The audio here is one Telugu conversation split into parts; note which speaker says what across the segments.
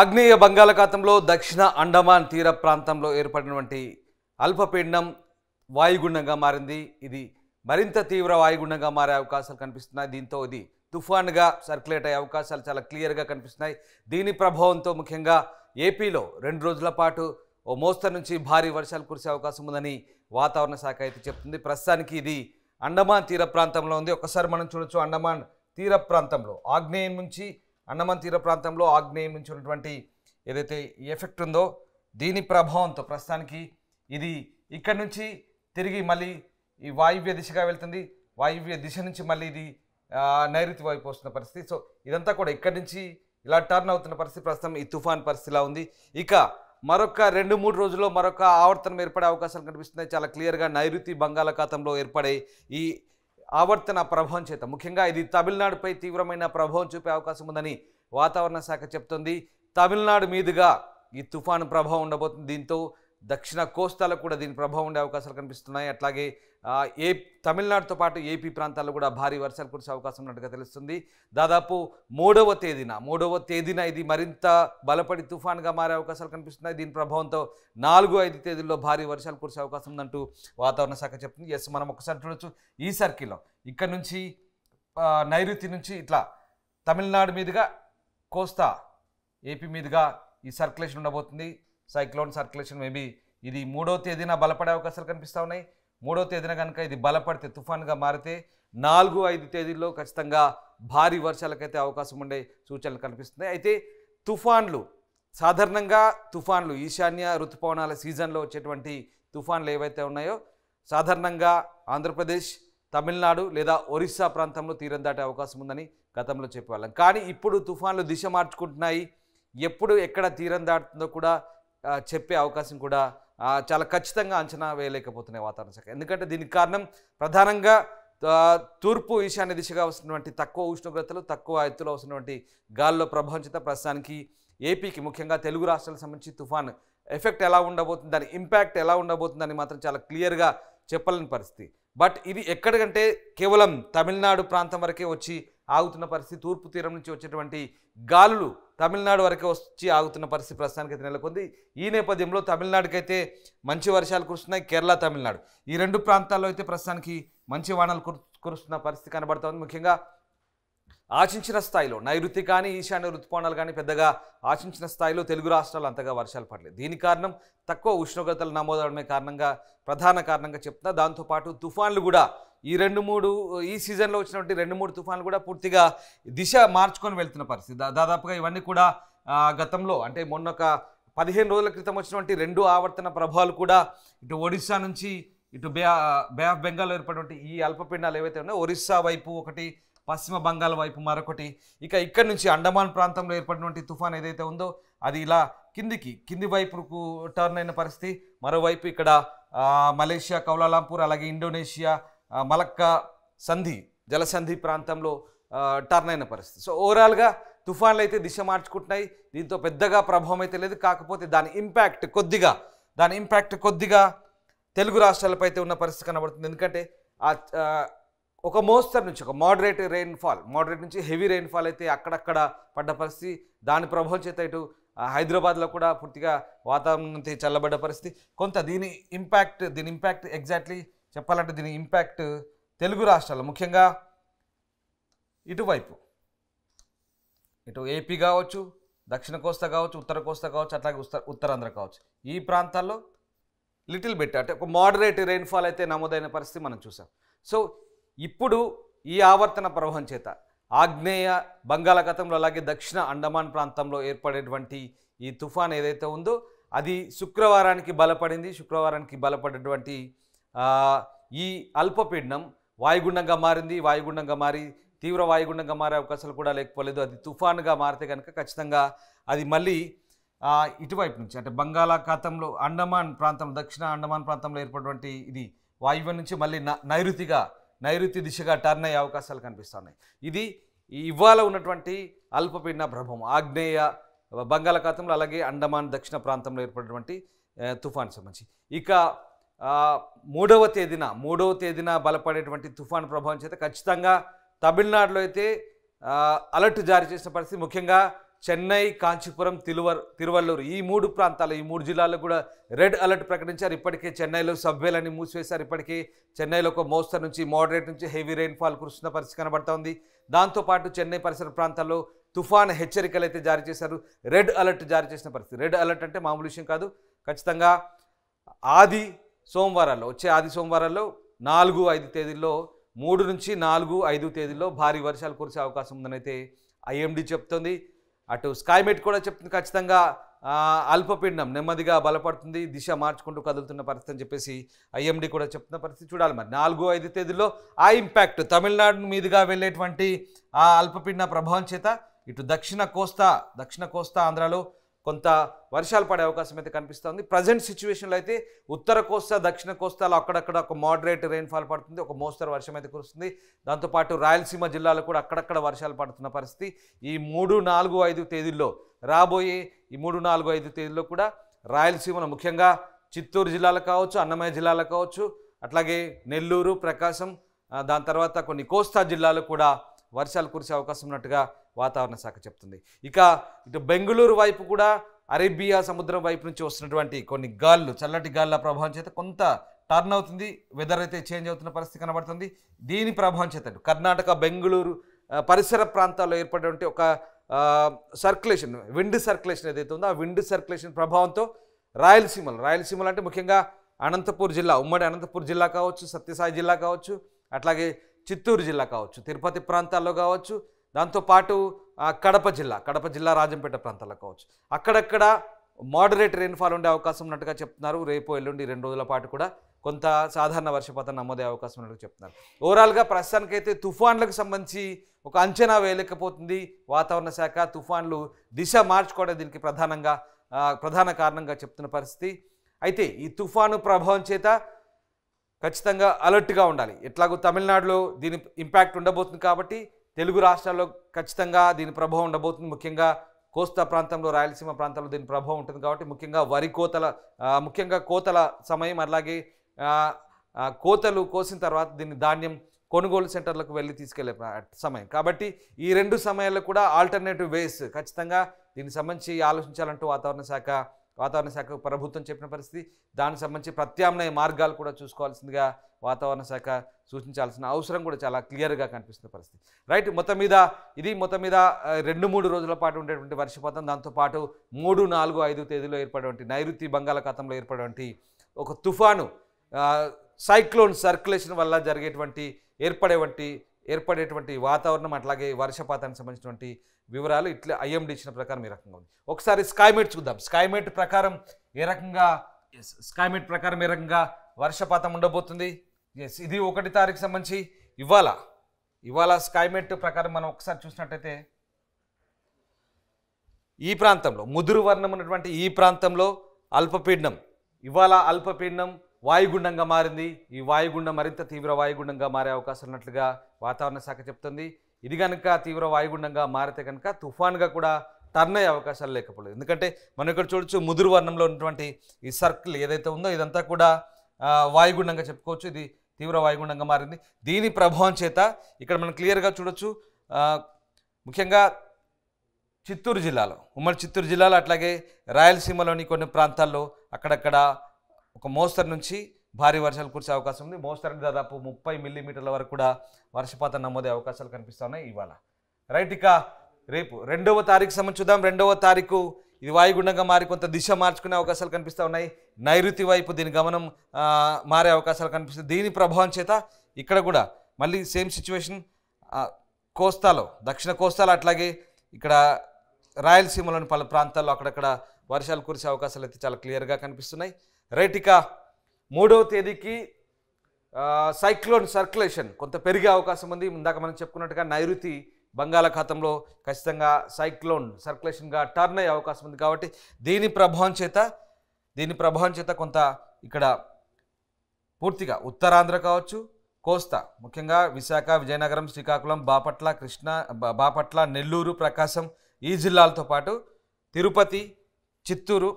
Speaker 1: ఆగ్నేయ బంగాళాఖాతంలో దక్షిణ అండమాన్ తీర ప్రాంతంలో ఏర్పడినటువంటి అల్పపీడనం వాయుగుండంగా మారింది ఇది మరింత తీవ్ర వాయుగుండంగా మారే అవకాశాలు కనిపిస్తున్నాయి దీంతో ఇది తుఫాన్గా సర్క్యులేట్ అయ్యే అవకాశాలు చాలా క్లియర్గా కనిపిస్తున్నాయి దీని ప్రభావంతో ముఖ్యంగా ఏపీలో రెండు రోజుల పాటు ఓ మోస్తరు నుంచి భారీ వర్షాలు కురిసే అవకాశం ఉందని వాతావరణ శాఖ అయితే చెప్తుంది ప్రస్తుతానికి ఇది అండమాన్ తీర ప్రాంతంలో ఉంది ఒకసారి మనం చూడొచ్చు అండమాన్ తీర ప్రాంతంలో ఆగ్నేయం నుంచి అండమాన్ తీర ప్రాంతంలో ఆగ్నేయం నుంచి ఉన్నటువంటి ఏదైతే ఎఫెక్ట్ ఉందో దీని ప్రభావంతో ప్రస్తుతానికి ఇది ఇక్కడ నుంచి తిరిగి మళ్ళీ ఈ వాయువ్య దిశగా వెళ్తుంది వాయువ్య దిశ నుంచి మళ్ళీ ఇది నైరుతి వైపు వస్తున్న పరిస్థితి సో ఇదంతా కూడా ఇక్కడి నుంచి ఇలా టర్న్ అవుతున్న పరిస్థితి ప్రస్తుతం ఈ తుఫాన్ పరిస్థితిలా ఉంది ఇక మరొక రెండు మూడు రోజుల్లో మరొక ఆవర్తనం ఏర్పడే అవకాశాలు కనిపిస్తున్నాయి చాలా క్లియర్గా నైరుతి బంగాళాఖాతంలో ఏర్పడే ఈ ఆవర్తన ప్రభావం చేత ముఖ్యంగా ఇది తమిళనాడుపై తీవ్రమైన ప్రభావం చూపే అవకాశం ఉందని వాతావరణ శాఖ చెప్తుంది తమిళనాడు మీదుగా ఈ తుఫాను ప్రభావం ఉండబోతుంది దీంతో దక్షిణ కోస్తాలో కూడా దీని ప్రభావం ఉండే అవకాశాలు కనిపిస్తున్నాయి అట్లాగే ఏ తమిళనాడుతో పాటు ఏపీ ప్రాంతాల్లో కూడా భారీ వర్షాలు కురిసే అవకాశం ఉన్నట్టుగా తెలుస్తుంది దాదాపు మూడవ తేదీన మూడవ తేదీన ఇది మరింత బలపడి తుఫాన్గా మారే అవకాశాలు కనిపిస్తున్నాయి దీని ప్రభావంతో నాలుగు ఐదు తేదీల్లో భారీ వర్షాలు కురిసే అవకాశం ఉందంటూ వాతావరణ శాఖ చెప్తుంది ఎస్ మనం ఒకసారి చూడొచ్చు ఈ సర్కిల్లో ఇక్కడ నుంచి నైరుతి నుంచి ఇట్లా తమిళనాడు మీదుగా కోస్తా ఏపీ మీదుగా ఈ సర్కులేషన్ ఉండబోతుంది సైక్లోన్ సర్కులేషన్ మేబీ ఇది మూడో తేదీన బలపడే అవకాశాలు కనిపిస్తూ ఉన్నాయి మూడో తేదీన కనుక ఇది బలపడితే తుఫాన్గా మారితే నాలుగు ఐదు తేదీల్లో ఖచ్చితంగా భారీ వర్షాలకైతే అవకాశం ఉండే సూచనలు కనిపిస్తున్నాయి అయితే తుఫాన్లు సాధారణంగా తుఫాన్లు ఈశాన్య ఋతుపవనాల సీజన్లో వచ్చేటువంటి తుఫాన్లు ఏవైతే ఉన్నాయో సాధారణంగా ఆంధ్రప్రదేశ్ తమిళనాడు లేదా ఒరిస్సా ప్రాంతంలో తీరం దాటే అవకాశం ఉందని గతంలో చెప్పేవాళ్ళం కానీ ఇప్పుడు తుఫాన్లు దిశ మార్చుకుంటున్నాయి ఎప్పుడు ఎక్కడ తీరం దాటుతుందో కూడా చెప్పే అవకాశం కూడా చాలా ఖచ్చితంగా అంచనా వేయలేకపోతున్నాయి వాతావరణ శాఖ ఎందుకంటే దీనికి కారణం ప్రధానంగా తూర్పు ఈశాన్య దిశగా వస్తున్నటువంటి తక్కువ ఉష్ణోగ్రతలు తక్కువ ఎత్తులో వస్తున్నటువంటి గాల్లో ప్రభావం ప్రస్తుతానికి ఏపీకి ముఖ్యంగా తెలుగు రాష్ట్రాలకు సంబంధించి తుఫాన్ ఎఫెక్ట్ ఎలా ఉండబోతుంది దాని ఇంపాక్ట్ ఎలా ఉండబోతుందని మాత్రం చాలా క్లియర్గా చెప్పలేని పరిస్థితి బట్ ఇది ఎక్కడికంటే కేవలం తమిళనాడు ప్రాంతం వరకే వచ్చి ఆగుతున్న పరిస్థితి తూర్పు తీరం నుంచి వచ్చేటువంటి గాలులు తమిళనాడు వరకే వచ్చి ఆగుతున్న పరిస్థితి ప్రస్తుతానికైతే నెలకొంది ఈ నేపథ్యంలో తమిళనాడుకైతే మంచి వర్షాలు కురుస్తున్నాయి కేరళ తమిళనాడు ఈ రెండు ప్రాంతాల్లో అయితే ప్రస్తుతానికి మంచి వానలు కురుస్తున్న పరిస్థితి కనబడుతుంది ముఖ్యంగా ఆశించిన స్థాయిలో నైరుతి కానీ ఈశాన్య ఋతుపవనాలు కానీ పెద్దగా ఆశించిన స్థాయిలో తెలుగు రాష్ట్రాలు అంతగా వర్షాలు పడలేదు దీని కారణం తక్కువ ఉష్ణోగ్రతలు నమోదవడమే కారణంగా ప్రధాన కారణంగా చెప్తున్నా దాంతోపాటు తుఫాన్లు కూడా ఈ రెండు మూడు ఈ సీజన్లో వచ్చినటువంటి రెండు మూడు తుఫాన్లు కూడా పూర్తిగా దిశ మార్చుకొని వెళ్తున్న పరిస్థితి దాదాపుగా ఇవన్నీ కూడా గతంలో అంటే మొన్న ఒక పదిహేను రోజుల క్రితం వచ్చినటువంటి రెండు ఆవర్తన ప్రభావాలు కూడా ఇటు ఒడిస్సా నుంచి ఇటు బే బే ఆఫ్ బెంగాల్ ఏర్పడినటువంటి ఈ అల్పపీండాలు ఏవైతే ఉన్నాయో ఒరిస్సా వైపు ఒకటి పశ్చిమ బంగాల్ వైపు మరొకటి ఇక ఇక్కడి నుంచి అండమాన్ ప్రాంతంలో ఏర్పడినటువంటి తుఫాన్ ఏదైతే ఉందో అది ఇలా కిందికి కింది వైపుకు టర్న్ అయిన పరిస్థితి మరోవైపు ఇక్కడ మలేషియా కౌలాలంపూర్ అలాగే ఇండోనేషియా మలక్క సంధి జలసంధి ప్రాంతంలో టర్న్ అయిన పరిస్థితి సో ఓవరాల్గా తుఫాన్లు అయితే దిశ మార్చుకుంటున్నాయి దీంతో పెద్దగా ప్రభావం అయితే లేదు కాకపోతే దాని ఇంపాక్ట్ కొద్దిగా దాని ఇంపాక్ట్ కొద్దిగా తెలుగు రాష్ట్రాలపై అయితే ఉన్న పరిస్థితి కనబడుతుంది ఎందుకంటే ఒక మోస్తరు నుంచి ఒక మోడరేట్ రెయిన్ఫాల్ మోడరేట్ నుంచి హెవీ రెయిన్ఫాల్ అయితే అక్కడక్కడ పడ్డ పరిస్థితి దాని ప్రభావం చేత ఇటు హైదరాబాద్లో కూడా పూర్తిగా వాతావరణం చల్లబడ్డ పరిస్థితి కొంత దీని ఇంపాక్ట్ దీని ఇంపాక్ట్ ఎగ్జాక్ట్లీ చెప్పాలంటే దీని ఇంపాక్ట్ తెలుగు రాష్ట్రాలు ముఖ్యంగా ఇటువైపు ఇటు ఏపీ కావచ్చు దక్షిణ కోస్తా కావచ్చు ఉత్తర కోస్తా కావచ్చు అట్లాగే ఉత్తర ఉత్తరాంధ్ర కావచ్చు ఈ ప్రాంతాల్లో లిటిల్ బెట్ అంటే ఒక మోడరేట్ రెయిన్ఫాల్ అయితే నమోదైన పరిస్థితి మనం చూసాం సో ఇప్పుడు ఈ ఆవర్తన ప్రవాహం చేత ఆగ్నేయ బంగాళాఖాతంలో అలాగే దక్షిణ అండమాన్ ప్రాంతంలో ఏర్పడేటువంటి ఈ తుఫాన్ ఏదైతే ఉందో అది శుక్రవారానికి బలపడింది శుక్రవారానికి బలపడేటువంటి ఈ అల్పపీడనం వాయుగుండంగా మారింది వాయుగుండంగా మారి తీవ్ర వాయుగుండంగా మారే అవకాశాలు కూడా లేకపోలేదు అది తుఫాన్గా మారితే కనుక ఖచ్చితంగా అది మళ్ళీ ఇటువైపు నుంచి అంటే బంగాళాఖాతంలో అండమాన్ ప్రాంతం దక్షిణ అండమాన్ ప్రాంతంలో ఏర్పడినటువంటి ఇది వాయువ్యం నుంచి మళ్ళీ నైరుతిగా నైరుతి దిశగా టర్న్ అయ్యే అవకాశాలు కనిపిస్తున్నాయి ఇది ఇవాళ ఉన్నటువంటి అల్పపీడన ప్రభావం ఆగ్నేయ బంగాళాఖాతంలో అలాగే అండమాన్ దక్షిణ ప్రాంతంలో ఏర్పడినటువంటి తుఫాన్ సంబంధించి ఇక మూడవ తేదీన మూడవ తేదీన బలపడేటువంటి తుఫాను ప్రభావం చేత ఖచ్చితంగా తమిళనాడులో అయితే అలర్ట్ జారీ చేసిన పరిస్థితి ముఖ్యంగా చెన్నై కాంచీపురం తిరువర్ తిరువల్లూరు ఈ మూడు ప్రాంతాలు ఈ మూడు జిల్లాల్లో కూడా రెడ్ అలర్ట్ ప్రకటించారు ఇప్పటికే చెన్నైలో సబ్వేలని మూసివేశారు ఇప్పటికే చెన్నైలో ఒక మోస్తరు నుంచి మోడరేట్ నుంచి హెవీ రెయిన్ఫాల్ కురుస్తున్న పరిస్థితి కనబడుతోంది దాంతోపాటు చెన్నై పరిసర ప్రాంతాల్లో తుఫాన్ హెచ్చరికలు అయితే జారీ చేశారు రెడ్ అలర్ట్ జారీ చేసిన పరిస్థితి రెడ్ అలర్ట్ అంటే మామూలు విషయం కాదు ఖచ్చితంగా ఆది సోమవారాల్లో వచ్చే ఆది సోమవారాల్లో నాలుగు ఐదు తేదీల్లో మూడు నుంచి నాలుగు ఐదు తేదీల్లో భారీ వర్షాలు కురిసే అవకాశం ఉందని అయితే ఐఎండి చెప్తుంది అటు స్కైమెట్ కూడా చెప్తుంది ఖచ్చితంగా అల్పపీడనం నెమ్మదిగా బలపడుతుంది దిశ మార్చుకుంటూ కదులుతున్న పరిస్థితి అని చెప్పేసి ఐఎండి కూడా చెప్తున్న పరిస్థితి చూడాలి మరి నాలుగు ఐదు తేదీల్లో ఆ ఇంపాక్ట్ తమిళనాడు మీదుగా వెళ్ళేటువంటి ఆ అల్పపీడన ప్రభావం చేత ఇటు దక్షిణ కోస్తా దక్షిణ కోస్తా ఆంధ్రాలో కొంత వర్షాలు పడే అవకాశం అయితే కనిపిస్తుంది ప్రజెంట్ సిచ్యువేషన్లో అయితే ఉత్తర కోస్తా దక్షిణ కోస్తాలో అక్కడక్కడ ఒక మోడరేట్ రెయిన్ఫాల్ పడుతుంది ఒక మోస్తరు వర్షం అయితే కురుస్తుంది దాంతోపాటు రాయలసీమ జిల్లాలో కూడా అక్కడక్కడ వర్షాలు పడుతున్న పరిస్థితి ఈ మూడు నాలుగు ఐదు తేదీల్లో రాబోయే ఈ మూడు నాలుగు ఐదు తేదీల్లో కూడా రాయలసీమలో ముఖ్యంగా చిత్తూరు జిల్లాలో కావచ్చు అన్నమయ్య జిల్లాలో కావచ్చు అట్లాగే నెల్లూరు ప్రకాశం దాని తర్వాత కొన్ని కోస్తా జిల్లాలు కూడా వర్షాలు కురిసే అవకాశం ఉన్నట్టుగా వాతావరణ శాఖ చెప్తుంది ఇక ఇటు బెంగళూరు వైపు కూడా అరేబియా సముద్రం వైపు నుంచి వస్తున్నటువంటి కొన్ని గాళ్ళు చల్లటి గాళ్ళ ప్రభావం చేత కొంత టర్న్ అవుతుంది వెదర్ అయితే చేంజ్ అవుతున్న పరిస్థితి కనబడుతుంది దీని ప్రభావం చేత కర్ణాటక బెంగళూరు పరిసర ప్రాంతాల్లో ఏర్పడేటువంటి ఒక సర్క్యులేషన్ విండ్ సర్క్యులేషన్ ఏదైతే ఉందో ఆ విండ్ సర్క్యులేషన్ ప్రభావంతో రాయలసీమలు రాయలసీమలు అంటే ముఖ్యంగా అనంతపూర్ జిల్లా ఉమ్మడి అనంతపూర్ జిల్లా కావచ్చు సత్యసాయి జిల్లా కావచ్చు అట్లాగే చిత్తూరు జిల్లా కావచ్చు తిరుపతి ప్రాంతాల్లో కావచ్చు దాంతోపాటు కడప జిల్లా కడప జిల్లా రాజంపేట ప్రాంతాల్లో కావచ్చు అక్కడక్కడ మోడరేట్ రెయిన్ఫాల్ ఉండే అవకాశం ఉన్నట్టుగా చెప్తున్నారు రేపు ఎల్లుండి రెండు రోజుల పాటు కూడా కొంత సాధారణ వర్షపాతం నమోదే అవకాశం ఉన్నట్టు చెప్తున్నారు ఓవరాల్గా ప్రస్తుతానికైతే తుఫాన్లకు సంబంధించి ఒక అంచనా వేయలేకపోతుంది వాతావరణ శాఖ తుఫాన్లు దిశ మార్చుకోవడం దీనికి ప్రధానంగా ప్రధాన కారణంగా చెప్తున్న పరిస్థితి అయితే ఈ తుఫాను ప్రభావం చేత ఖచ్చితంగా అలర్ట్గా ఉండాలి ఎట్లాగో తమిళనాడులో దీని ఇంపాక్ట్ ఉండబోతుంది కాబట్టి తెలుగు రాష్ట్రాల్లో ఖచ్చితంగా దీని ప్రభావం ఉండబోతుంది ముఖ్యంగా కోస్తా ప్రాంతంలో రాయలసీమ ప్రాంతంలో దీని ప్రభావం ఉంటుంది కాబట్టి ముఖ్యంగా వరి కోతల ముఖ్యంగా కోతల సమయం అలాగే కోతలు కోసిన తర్వాత దీన్ని ధాన్యం కొనుగోలు సెంటర్లకు వెళ్ళి తీసుకెళ్లే సమయం కాబట్టి ఈ రెండు సమయాల్లో కూడా ఆల్టర్నేటివ్ వేస్ ఖచ్చితంగా దీనికి సంబంధించి ఆలోచించాలంటూ వాతావరణ శాఖ వాతావరణ శాఖ ప్రభుత్వం చెప్పిన పరిస్థితి దానికి సంబంధించి ప్రత్యామ్నాయ మార్గాలు కూడా చూసుకోవాల్సిందిగా వాతావరణ శాఖ సూచించాల్సిన అవసరం కూడా చాలా క్లియర్గా కనిపిస్తున్న పరిస్థితి రైట్ మొత్తం మీద ఇది మొత్తం మీద రెండు మూడు రోజుల పాటు ఉండేటువంటి వర్షపాతం దాంతోపాటు మూడు నాలుగు ఐదు తేదీలో ఏర్పడేటువంటి నైరుతి బంగాళాఖాతంలో ఏర్పడేటువంటి ఒక తుఫాను సైక్లోన్ సర్క్యులేషన్ వల్ల జరిగేటువంటి ఏర్పడేవంటి ఏర్పడేటువంటి వాతావరణం అట్లాగే వర్షపాతానికి సంబంధించినటువంటి వివరాలు ఇట్లా ఐఎండి ఇచ్చిన ప్రకారం ఈ రకంగా ఉంది ఒకసారి స్కాయ్మేట్ చూద్దాం స్కైమేట్ ప్రకారం ఏ రకంగా స్కైమేట్ ప్రకారం ఏ రకంగా వర్షపాతం ఉండబోతుంది ఎస్ ఇది ఒకటి తారీఖు సంబంధించి ఇవాళ ఇవాళ స్కైమేట్ ప్రకారం మనం ఒకసారి చూసినట్టయితే ఈ ప్రాంతంలో ముదురు వర్ణం ఉన్నటువంటి ఈ ప్రాంతంలో అల్పపీడనం ఇవాళ అల్పపీడనం వాయుగుండంగా మారింది ఈ వాయుగుండం మరింత తీవ్ర వాయుగుండంగా మారే అవకాశం ఉన్నట్లుగా వాతావరణ శాఖ చెప్తుంది ఇది కనుక తీవ్ర వాయుగుండంగా మారితే కనుక తుఫాన్గా కూడా టర్న్ అయ్యే అవకాశాలు లేకపోలేదు ఎందుకంటే మనం ఇక్కడ చూడొచ్చు ముదురు వర్ణంలో ఉన్నటువంటి ఈ సర్కిల్ ఏదైతే ఉందో ఇదంతా కూడా వాయుగుండంగా చెప్పుకోవచ్చు ఇది తీవ్ర వాయుగుండంగా మారింది దీని ప్రభావం చేత ఇక్కడ మనం క్లియర్గా చూడొచ్చు ముఖ్యంగా చిత్తూరు జిల్లాలో ఉమ్మడి చిత్తూరు జిల్లాలో అట్లాగే రాయలసీమలోని కొన్ని ప్రాంతాల్లో అక్కడక్కడ ఒక మోస్తరు నుంచి భారీ వర్షాలు కురిసే అవకాశం ఉంది మోస్తరు దాదాపు ముప్పై మిల్లీమీటర్ల వరకు కూడా వర్షపాతం నమోదే అవకాశాలు కనిపిస్తున్నాయి ఇవాళ రైట్ ఇక రేపు రెండవ తారీఖు సంబంధించి చూద్దాం రెండవ తారీఖు ఇది వాయుగుండంగా మారి కొంత దిశ మార్చుకునే అవకాశాలు కనిపిస్తూ ఉన్నాయి నైరుతి వైపు దీని గమనం మారే అవకాశాలు కనిపిస్తుంది దీని ప్రభావం చేత ఇక్కడ కూడా మళ్ళీ సేమ్ సిచ్యువేషన్ కోస్తాలో దక్షిణ కోస్తాలో అట్లాగే ఇక్కడ రాయలసీమలోని పలు ప్రాంతాల్లో అక్కడక్కడ వర్షాలు కురిసే అవకాశాలు అయితే చాలా క్లియర్గా కనిపిస్తున్నాయి రైట్ ఇక మూడవ తేదీకి సైక్లోన్ సర్క్యులేషన్ కొంత పెరిగే అవకాశం ఉంది ఇందాక మనం చెప్పుకున్నట్టుగా నైరుతి బంగాళాఖాతంలో ఖచ్చితంగా సైక్లోన్ సర్క్యులేషన్గా టర్న్ అయ్యే అవకాశం ఉంది కాబట్టి దీని ప్రభావం చేత దీని ప్రభావం చేత కొంత ఇక్కడ పూర్తిగా ఉత్తరాంధ్ర కావచ్చు కోస్తా ముఖ్యంగా విశాఖ విజయనగరం శ్రీకాకుళం బాపట్ల కృష్ణ బాపట్ల నెల్లూరు ప్రకాశం ఈ జిల్లాలతో పాటు తిరుపతి చిత్తూరు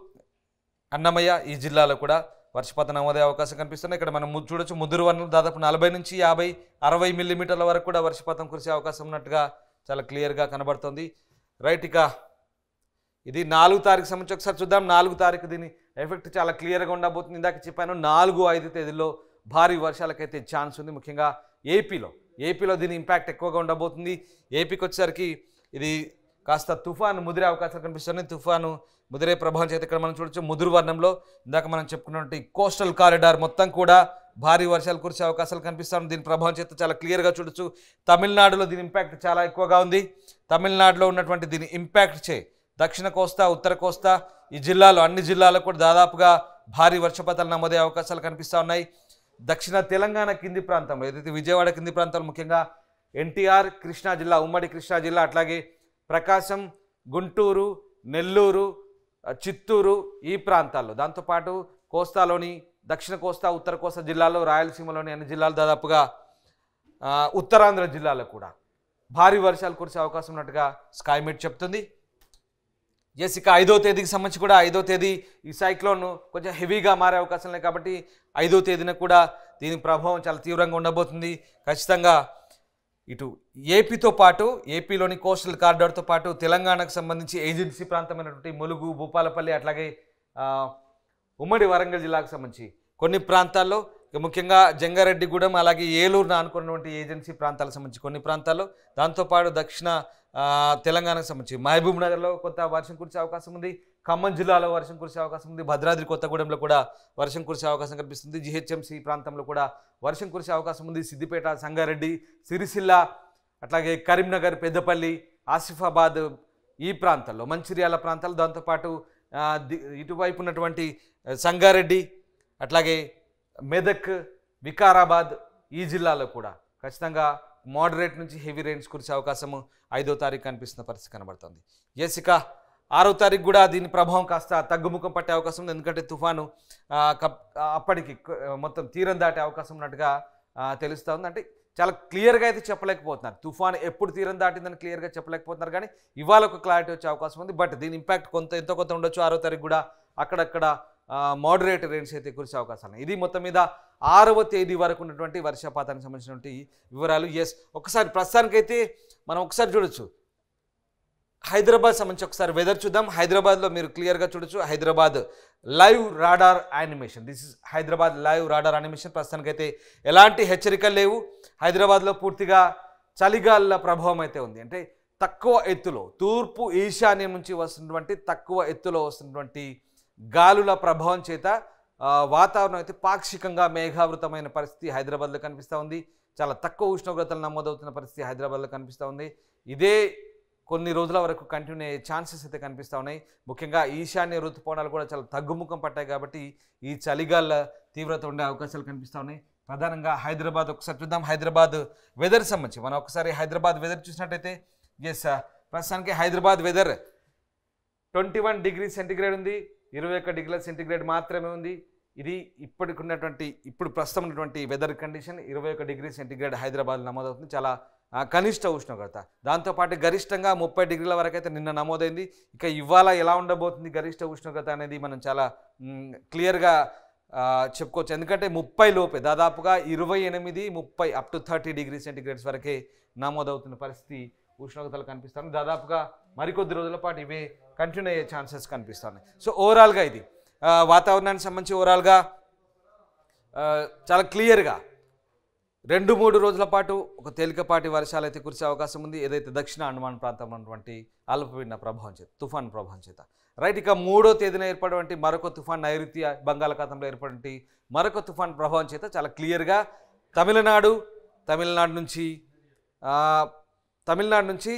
Speaker 1: అన్నమయ్య ఈ జిల్లాలో కూడా వర్షపాతం నమోదయ్యే అవకాశం కనిపిస్తున్నాయి ఇక్కడ మనం చూడొచ్చు ముదురు వనరులు దాదాపు నలభై నుంచి యాభై అరవై మిల్లీమీటర్ల వరకు కూడా వర్షపాతం కురిసే అవకాశం ఉన్నట్టుగా చాలా క్లియర్గా కనబడుతుంది రైట్ ఇక ఇది నాలుగు తారీఖు సంబంధించి ఒకసారి చూద్దాం నాలుగు తారీఖు దీని ఎఫెక్ట్ చాలా క్లియర్గా ఉండబోతుంది ఇందాక చెప్పాను నాలుగు ఐదు తేదీల్లో భారీ వర్షాలకైతే ఛాన్స్ ఉంది ముఖ్యంగా ఏపీలో ఏపీలో దీని ఇంపాక్ట్ ఎక్కువగా ఉండబోతుంది ఏపీకి వచ్చేసరికి ఇది కాస్త తుఫాను ముదిరే అవకాశాలు కనిపిస్తున్నాయి తుఫాను ముదిరే ప్రభావం చేత ఇక్కడ మనం చూడొచ్చు ముదురు వర్ణంలో ఇందాక మనం చెప్పుకున్నటువంటి కోస్టల్ కారిడార్ మొత్తం కూడా భారీ వర్షాలు కురిసే అవకాశాలు కనిపిస్తాను దీని ప్రభావం చేత చాలా క్లియర్గా చూడొచ్చు తమిళనాడులో దీని ఇంపాక్ట్ చాలా ఎక్కువగా ఉంది తమిళనాడులో ఉన్నటువంటి దీని ఇంపాక్ట్ చే దక్షిణ కోస్తా ఉత్తర కోస్తా ఈ జిల్లాలో అన్ని జిల్లాలో కూడా దాదాపుగా భారీ వర్షపాతాలు నమోదే అవకాశాలు కనిపిస్తూ ఉన్నాయి దక్షిణ తెలంగాణ కింది ప్రాంతంలో ఏదైతే విజయవాడ కింది ప్రాంతాలు ముఖ్యంగా ఎన్టీఆర్ కృష్ణా జిల్లా ఉమ్మడి కృష్ణా జిల్లా అట్లాగే ప్రకాశం గుంటూరు నెల్లూరు చిత్తూరు ఈ ప్రాంతాల్లో దాంతోపాటు కోస్తాలోని దక్షిణ కోస్తా ఉత్తర కోస్తా జిల్లాలో రాయలసీమలోని అన్ని జిల్లాలు దాదాపుగా ఉత్తరాంధ్ర జిల్లాలో కూడా భారీ వర్షాలు కురిసే అవకాశం ఉన్నట్టుగా స్కైమెట్ చెప్తుంది ఎస్ ఇక ఐదో తేదీకి సంబంధించి కూడా ఐదో తేదీ ఈ సైక్లోన్ కొంచెం హెవీగా మారే అవకాశం లేదు కాబట్టి ఐదో తేదీన కూడా దీని ప్రభావం చాలా తీవ్రంగా ఉండబోతుంది ఖచ్చితంగా ఇటు ఏపీతో పాటు ఏపీలోని కోస్టల్ కారిడార్తో పాటు తెలంగాణకు సంబంధించి ఏజెన్సీ ప్రాంతమైనటువంటి ములుగు భూపాలపల్లి అట్లాగే ఉమ్మడి వరంగల్ జిల్లాకు సంబంధించి కొన్ని ప్రాంతాల్లో ముఖ్యంగా జంగారెడ్డిగూడెం అలాగే ఏలూరు అనుకున్నటువంటి ఏజెన్సీ ప్రాంతాలకు సంబంధించి కొన్ని ప్రాంతాల్లో దాంతోపాటు దక్షిణ తెలంగాణకు సంబంధించి మహబూబ్ నగర్లో కొంత వర్షం కురిసే అవకాశం ఉంది ఖమ్మం జిల్లాలో వర్షం కురిసే అవకాశం ఉంది భద్రాద్రి కొత్తగూడెంలో కూడా వర్షం కురిసే అవకాశం కనిపిస్తుంది జిహెచ్ఎంసీ ప్రాంతంలో కూడా వర్షం కురిసే అవకాశం ఉంది సిద్దిపేట సంగారెడ్డి సిరిసిల్ల అట్లాగే కరీంనగర్ పెద్దపల్లి ఆసిఫాబాద్ ఈ ప్రాంతాల్లో మంచిర్యాల ప్రాంతాలు దాంతోపాటు ఇటువైపు ఉన్నటువంటి సంగారెడ్డి అట్లాగే మెదక్ వికారాబాద్ ఈ జిల్లాలో కూడా ఖచ్చితంగా మోడరేట్ నుంచి హెవీ రైన్స్ కురిసే అవకాశము ఐదో తారీఖు కనిపిస్తున్న పరిస్థితి కనబడుతుంది ఎస్ ఇక ఆరో తారీఖు కూడా దీని ప్రభావం కాస్త తగ్గుముఖం పట్టే అవకాశం ఉంది ఎందుకంటే తుఫాను అప్పటికి మొత్తం తీరం దాటే అవకాశం ఉన్నట్టుగా తెలుస్తూ ఉంది అంటే చాలా క్లియర్గా అయితే చెప్పలేకపోతున్నారు తుఫాను ఎప్పుడు తీరం దాటిందని క్లియర్గా చెప్పలేకపోతున్నారు కానీ ఇవాళ ఒక క్లారిటీ వచ్చే అవకాశం ఉంది బట్ దీని ఇంపాక్ట్ కొంత ఎంత కొంత ఉండొచ్చు ఆరో తారీఖు కూడా అక్కడక్కడ మోడరేట్ రేంజ్ అయితే కురిసే అవకాశాలు ఇది మొత్తం మీద ఆరవ తేదీ వరకు ఉన్నటువంటి వర్షపాతానికి సంబంధించినటువంటి వివరాలు ఎస్ ఒకసారి ప్రస్తుతానికైతే మనం ఒకసారి చూడొచ్చు హైదరాబాద్ సంబంధించి ఒకసారి వెదర్ చూద్దాం హైదరాబాద్లో మీరు క్లియర్గా చూడొచ్చు Hyderabad live radar animation this is Hyderabad live radar animation ప్రస్తుతానికైతే ఎలాంటి హెచ్చరికలు లేవు హైదరాబాద్లో పూర్తిగా చలిగాల్ల ప్రభావం అయితే ఉంది అంటే తక్కువ ఎత్తులో తూర్పు ఈశాన్యం నుంచి వస్తున్నటువంటి తక్కువ ఎత్తులో వస్తున్నటువంటి గాలుల ప్రభావం చేత వాతావరణం అయితే పాక్షికంగా మేఘావృతమైన పరిస్థితి హైదరాబాద్లో కనిపిస్తూ ఉంది చాలా తక్కువ ఉష్ణోగ్రతలు నమోదవుతున్న పరిస్థితి హైదరాబాద్లో కనిపిస్తూ ఉంది ఇదే కొన్ని రోజుల వరకు కంటిన్యూ అయ్యే ఛాన్సెస్ అయితే కనిపిస్తూ ఉన్నాయి ముఖ్యంగా ఈశాన్య ఋతుపవనాలు కూడా చాలా తగ్గుముఖం పట్టాయి కాబట్టి ఈ చలిగాల తీవ్రత ఉండే అవకాశాలు కనిపిస్తూ ఉన్నాయి ప్రధానంగా హైదరాబాద్ ఒకసారి చూద్దాం హైదరాబాద్ వెదర్ సంబంధించి మనం ఒకసారి హైదరాబాద్ వెదర్ చూసినట్టయితే ఎస్ ప్రస్తుతానికి Hyderabad weather twenty one degree centigrade ఉంది ఇరవై ఒక్క డిగ్రీల సెంటిగ్రేడ్ మాత్రమే ఉంది ఇది ఇప్పటికి ఉన్నటువంటి ఇప్పుడు ప్రస్తుతం ఉన్నటువంటి వెదర్ కండిషన్ ఇరవై ఒక డిగ్రీ సెంటిగ్రేడ్ హైదరాబాద్ నమోదవుతుంది చాలా కనిష్ట ఉష్ణోగ్రత దాంతోపాటు గరిష్టంగా ముప్పై డిగ్రీల వరకైతే నిన్న నమోదైంది ఇక ఇవాళ ఎలా ఉండబోతుంది గరిష్ట ఉష్ణోగ్రత అనేది మనం చాలా క్లియర్గా చెప్పుకోవచ్చు ఎందుకంటే ముప్పై లోపే దాదాపుగా ఇరవై ఎనిమిది ముప్పై up to thirty degree centigrades వరకే నమోదవుతున్న పరిస్థితి ఉష్ణోగ్రతలు కనిపిస్తాను దాదాపుగా మరికొద్ది రోజుల పాటు ఇవే కంటిన్యూ అయ్యే ఛాన్సెస్ కనిపిస్తున్నాయి సో ఓవరాల్గా ఇది వాతావరణానికి సంబంధించి ఓవరాల్గా చాలా క్లియర్గా రెండు మూడు రోజుల పాటు ఒక తేలికపాటి వర్షాలు అయితే కురిసే అవకాశం ఉంది ఏదైతే దక్షిణ అండమాన్ ప్రాంతంలో ఉన్నటువంటి అల్పపీడన ప్రభావం చేత తుఫాన్ ప్రభావం చేత రైట్ ఇక మూడో తేదీన ఏర్పడేటువంటి మరొక తుఫాన్ నైరుతి బంగాళాఖాతంలో ఏర్పడినటువంటి మరొక తుఫాన్ ప్రభావం చేత చాలా క్లియర్గా తమిళనాడు తమిళనాడు నుంచి తమిళనాడు నుంచి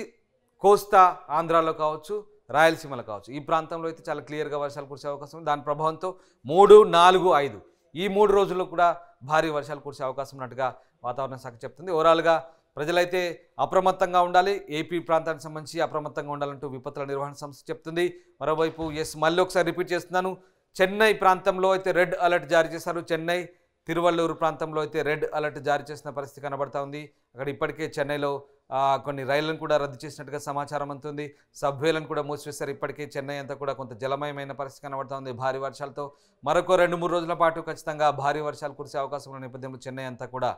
Speaker 1: కోస్తా ఆంధ్రాలో కావచ్చు రాయలసీమలో కావచ్చు ఈ ప్రాంతంలో అయితే చాలా క్లియర్గా వర్షాలు కురిసే అవకాశం ఉంది దాని ప్రభావంతో మూడు నాలుగు ఐదు ఈ మూడు రోజుల్లో కూడా భారీ వర్షాలు కురిసే అవకాశం ఉన్నట్టుగా వాతావరణ శాఖ చెప్తుంది ఓవరాల్గా ప్రజలైతే అప్రమత్తంగా ఉండాలి ఏపీ ప్రాంతానికి సంబంధించి అప్రమత్తంగా ఉండాలంటూ విపత్తుల నిర్వహణ సంస్థ చెప్తుంది మరోవైపు ఎస్ మళ్ళీ ఒకసారి రిపీట్ చేస్తున్నాను చెన్నై ప్రాంతంలో అయితే రెడ్ అలర్ట్ జారీ చేశారు చెన్నై తిరువల్లూరు ప్రాంతంలో అయితే రెడ్ అలర్ట్ జారీ చేసిన పరిస్థితి కనబడతా ఉంది అక్కడ ఇప్పటికే చెన్నైలో కొన్ని రైళ్లను కూడా రద్దు చేసినట్టుగా సమాచారం అందుతుంది సబ్వేలను కూడా మూసివేశారు ఇప్పటికే చెన్నై అంతా కూడా కొంత జలమయమైన పరిస్థితి ఉంది భారీ వర్షాలతో మరొక రెండు మూడు రోజుల పాటు ఖచ్చితంగా భారీ వర్షాలు కురిసే అవకాశం ఉన్న నేపథ్యంలో చెన్నై అంతా కూడా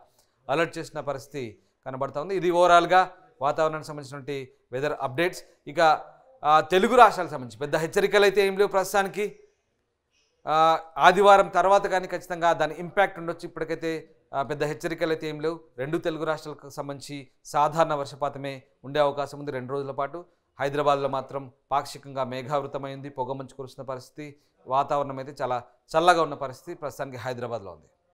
Speaker 1: అలర్ట్ చేసిన పరిస్థితి కనబడుతూ ఉంది ఇది ఓవరాల్గా వాతావరణానికి సంబంధించినటువంటి వెదర్ అప్డేట్స్ ఇక తెలుగు రాష్ట్రాలకు సంబంధించి పెద్ద హెచ్చరికలు అయితే ఏం లేవు ప్రస్తుతానికి ఆదివారం తర్వాత కానీ ఖచ్చితంగా దాని ఇంపాక్ట్ ఉండొచ్చు ఇప్పటికైతే పెద్ద హెచ్చరికలు అయితే ఏం లేవు రెండు తెలుగు రాష్ట్రాలకు సంబంధించి సాధారణ వర్షపాతమే ఉండే అవకాశం ఉంది రెండు రోజుల పాటు హైదరాబాద్లో మాత్రం పాక్షికంగా మేఘావృతమైంది పొగమంచు కురుస్తున్న పరిస్థితి వాతావరణం అయితే చాలా చల్లగా ఉన్న పరిస్థితి ప్రస్తుతానికి హైదరాబాద్లో ఉంది